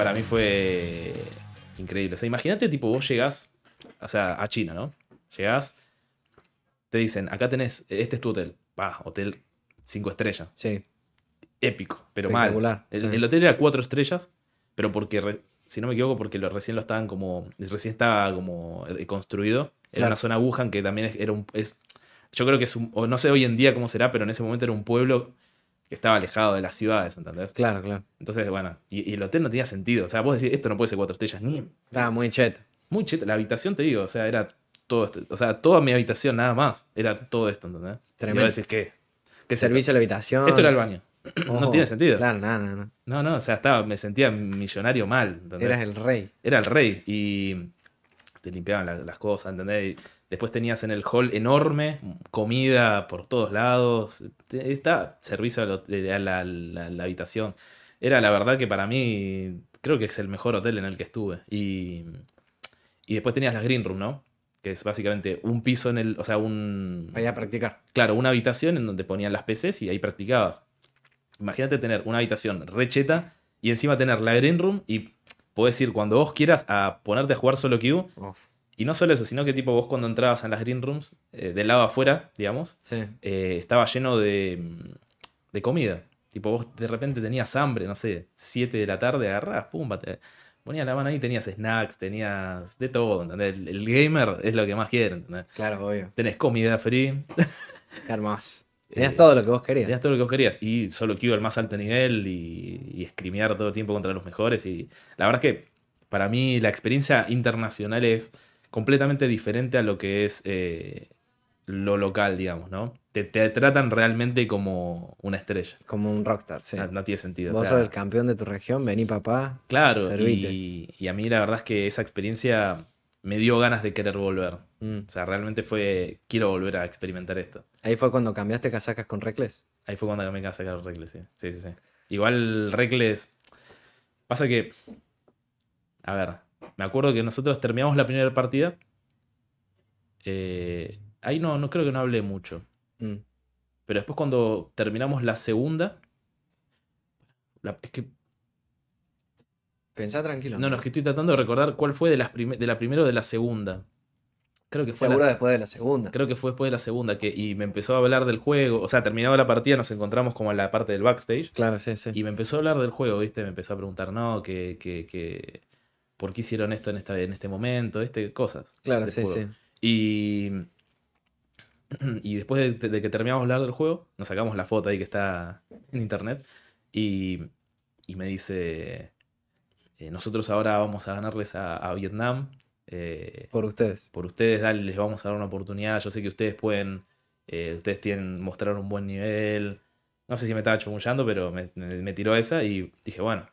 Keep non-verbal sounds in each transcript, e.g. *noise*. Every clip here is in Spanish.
para mí fue increíble. O sea, imagínate, tipo, vos llegás, o sea, a China, ¿no? Llegás, te dicen, acá tenés, este es tu hotel. Pa, hotel 5 estrellas. Sí. Épico, pero mal. El, hotel era 4 estrellas, pero porque, si no me equivoco, porque lo, recién lo estaban como, recién estaba como eh, construido. Era una zona Wuhan que también era un... Es, yo creo que es un, no sé hoy en día cómo será, pero en ese momento era un pueblo que estaba alejado de las ciudades, ¿entendés? Claro, claro. Entonces, bueno, y, el hotel no tenía sentido. O sea, vos decís, esto no puede ser cuatro estrellas, ni. Ah, muy cheto. Muy cheto. La habitación, te digo, o sea, era todo esto. O sea, toda mi habitación, nada más. Era todo esto, ¿entendés? Tremendo. Y decís, ¿qué? ¿Qué servicio a la habitación? Esto era el baño. no tiene sentido. Claro, no, no, no. No, o sea, estaba, me sentía millonario mal. ¿entendés? Eras el rey. Era el rey. Y te limpiaban las cosas, ¿entendés? Y, Después tenías en el hall enorme, comida por todos lados, está servicio a, la, habitación. Era la verdad que para mí creo que es el mejor hotel en el que estuve. Y, después tenías la green room, ¿no? Que es básicamente un piso en el, o sea, un... a practicar. Claro, una habitación en donde ponían las PCs y ahí practicabas. Imagínate tener una habitación recheta y encima tener la green room y podés ir cuando vos quieras a ponerte a jugar solo Q. Y no solo eso, sino que tipo vos cuando entrabas en las green rooms, eh, del lado afuera, digamos, eh, estaba lleno mm, de, comida. Tipo vos de repente tenías hambre, no sé, 7 de la tarde, agarrás, pum, ponías la mano ahí, tenías snacks, tenías de todo, El, gamer es lo que más quiere, ¿entendés? Claro, obvio. Tenés comida free. *laughs* Eh, tenías todo lo que vos querías. Tenías todo lo que vos querías. Y solo quiero al más alto nivel y, y todo el tiempo contra los mejores. Y la verdad es que para mí la experiencia internacional es completamente diferente a lo que es eh, lo local, digamos, ¿no? Te, tratan realmente como una estrella. Como un rockstar, sí. Ah, no, tiene sentido. Vos sos el campeón de tu región, vení papá. Claro, y, a mí la verdad es que esa experiencia me dio ganas de querer volver. Mm. O sea, realmente fue, quiero volver a experimentar esto. Ahí fue cuando cambiaste casacas con Recles. Ahí fue cuando cambié casacas con Recles, sí. Sí, sí, sí. Igual Recles. Pasa que... A ver, me acuerdo que nosotros terminamos la primera partida. Eh, ahí no, no creo que no hablé mucho. Mm. Pero después cuando terminamos la segunda. es que. Pensá tranquilo. No, no, es que estoy tratando de recordar cuál fue de, la primera o de la segunda. Creo que fue. Seguro después de la segunda. Creo que fue después de la segunda. Que, y me empezó a hablar del juego. O sea, terminado la partida, nos encontramos como en la parte del backstage. Claro, sí, sí. Y me empezó a hablar del juego, ¿viste? Me empezó a preguntar, no, que, que por qué hicieron esto en, este momento, este, cosas. Claro, sí, sí. Y, *clears throat* y después de, que terminamos de hablar del juego, nos sacamos la foto ahí que está en internet y, me dice, eh, nosotros ahora vamos a ganarles a, Vietnam. Eh, por ustedes. Por ustedes, dale, les vamos a dar una oportunidad. Yo sé que ustedes pueden, eh, ustedes tienen, mostrar un buen nivel. No sé si me estaba chumullando, pero me tiró esa y dije, bueno,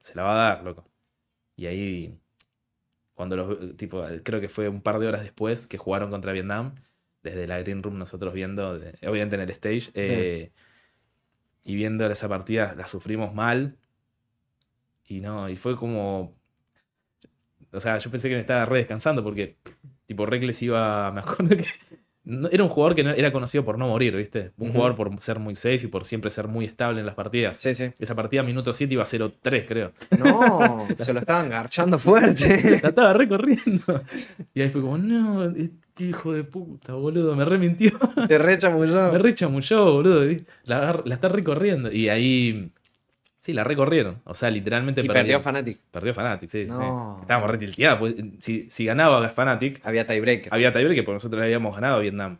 se la va a dar, loco. Y ahí, cuando los, tipo, creo que fue un par de horas después que jugaron contra Vietnam, desde la Green Room nosotros viendo, obviamente en el stage, eh, y viendo esa partida la sufrimos mal. Y no, y fue como... O sea, yo pensé que me estaba re descansando porque, tipo, Reckles iba, *laughs* me acuerdo que era un jugador que era conocido por no morir, ¿viste? Un jugador por ser muy safe y por siempre ser muy estable en las partidas. Sí, sí. Esa partida minuto 7 iba a 0-3, creo. No, *laughs* se lo estaban garchando fuerte. *laughs* La estaba recorriendo. Y ahí fue como, no, eh, hijo de puta, boludo, me re mintió. Te re Me rechamulló, boludo. La, la está recorriendo. Y ahí Sí, la recorrieron. O sea, literalmente perdió. fanatic Perdió fanatic sí. Estábamos re pues, si, si, ganaba fanatic Había tiebreaker. Había tiebreaker porque nosotros le habíamos ganado a Vietnam.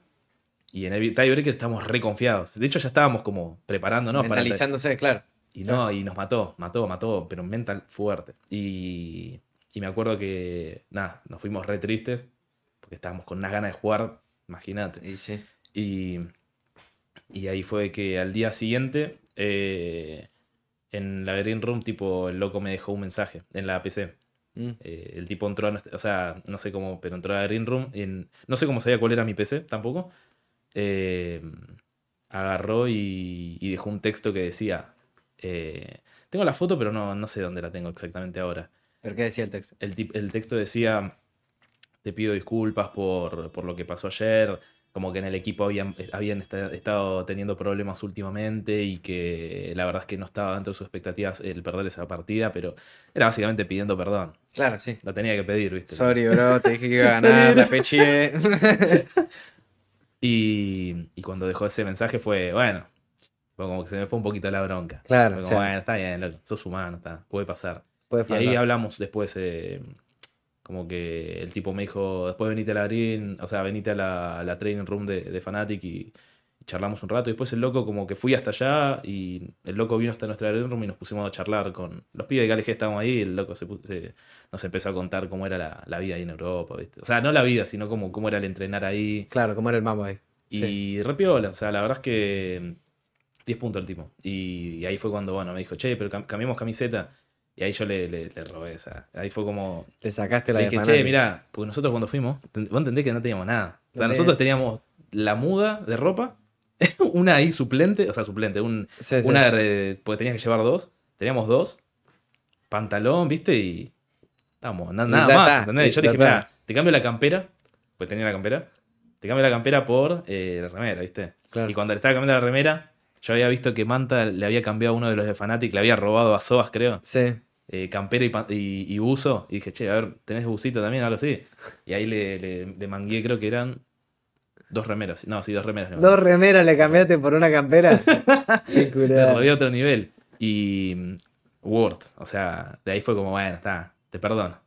Y en el tiebreaker estábamos reconfiados. De hecho, ya estábamos como preparándonos Mentalizándose, para. claro. Y no, y nos mató, mató, mató, pero mental fuerte. Y, y me acuerdo que, nada, nos fuimos re tristes porque estábamos con unas ganas de jugar, imagínate. Y sí. Y, y ahí fue que al día siguiente. Eh, en la Green Room, tipo, el loco me dejó un mensaje en la PC. Mm. Eh, el tipo entró, a, o sea, no sé cómo, pero entró a la Green Room. En, no sé cómo sabía cuál era mi PC tampoco. Eh, agarró y, dejó un texto que decía: eh, Tengo la foto, pero no, no sé dónde la tengo exactamente ahora. ¿Pero qué decía el texto? El, texto decía: Te pido disculpas por, por lo que pasó ayer como que en el equipo habían, eh, estado teniendo problemas últimamente y que la verdad es que no estaba dentro de sus expectativas el perder esa partida, pero era básicamente pidiendo perdón. Claro, sí. La tenía que pedir, ¿viste? Sorry, bro, te dije que iba a *laughs* ganar, la peché. *laughs* y, cuando dejó ese mensaje fue, bueno, como que se me fue un poquito la bronca. Claro. Como, bueno, está bien, loco, sos humano, puede pasar. Puede pasar. Y ahí hablamos después. Eh, como que el tipo me dijo, después venite a la green, o sea, venite a la, la training room de, de Fanatic y, charlamos un rato. Y después el loco como que fui hasta allá y el loco vino hasta nuestra green room y nos pusimos a charlar con los pibes de Gales que estábamos ahí y el loco se, nos empezó a contar cómo era la, vida ahí en Europa, O sea, no la vida, sino como cómo era el entrenar ahí. Claro, cómo era el mambo ahí. Y repiola, o sea, la verdad es que 10 puntos el tipo. Y, ahí fue cuando, bueno, me dijo, che, pero cambiamos camiseta. Y ahí yo le, le, le robé esa. Ahí fue como. Te sacaste la Y dije, che, mirá, porque nosotros cuando fuimos, vos entendés que no teníamos nada. O sea, nosotros teníamos la muda de ropa, *laughs* una ahí suplente, o sea, suplente, un, una de, porque tenías que llevar dos, teníamos dos, pantalón, viste, y estábamos, nada más, ¿entendés? Y yo le dije, mirá, te cambio la campera, pues tenía la campera, te cambio la campera por eh, la remera, viste. Claro. Y cuando le estaba cambiando la remera, yo había visto que Manta le había cambiado a uno de los de Fanatic, le había robado a Sobas, creo. Sí. Eh, campera y, y, y, buzo. Y dije, che, a ver, ¿tenés bucito también? Algo así. Y ahí le, le, mangué, creo que eran dos remeras. No, sí, dos remeras. dos remeras le cambiaste por una campera. *laughs* Qué otro nivel. Y mm, Word. O sea, de ahí fue como, bueno, está, te perdono.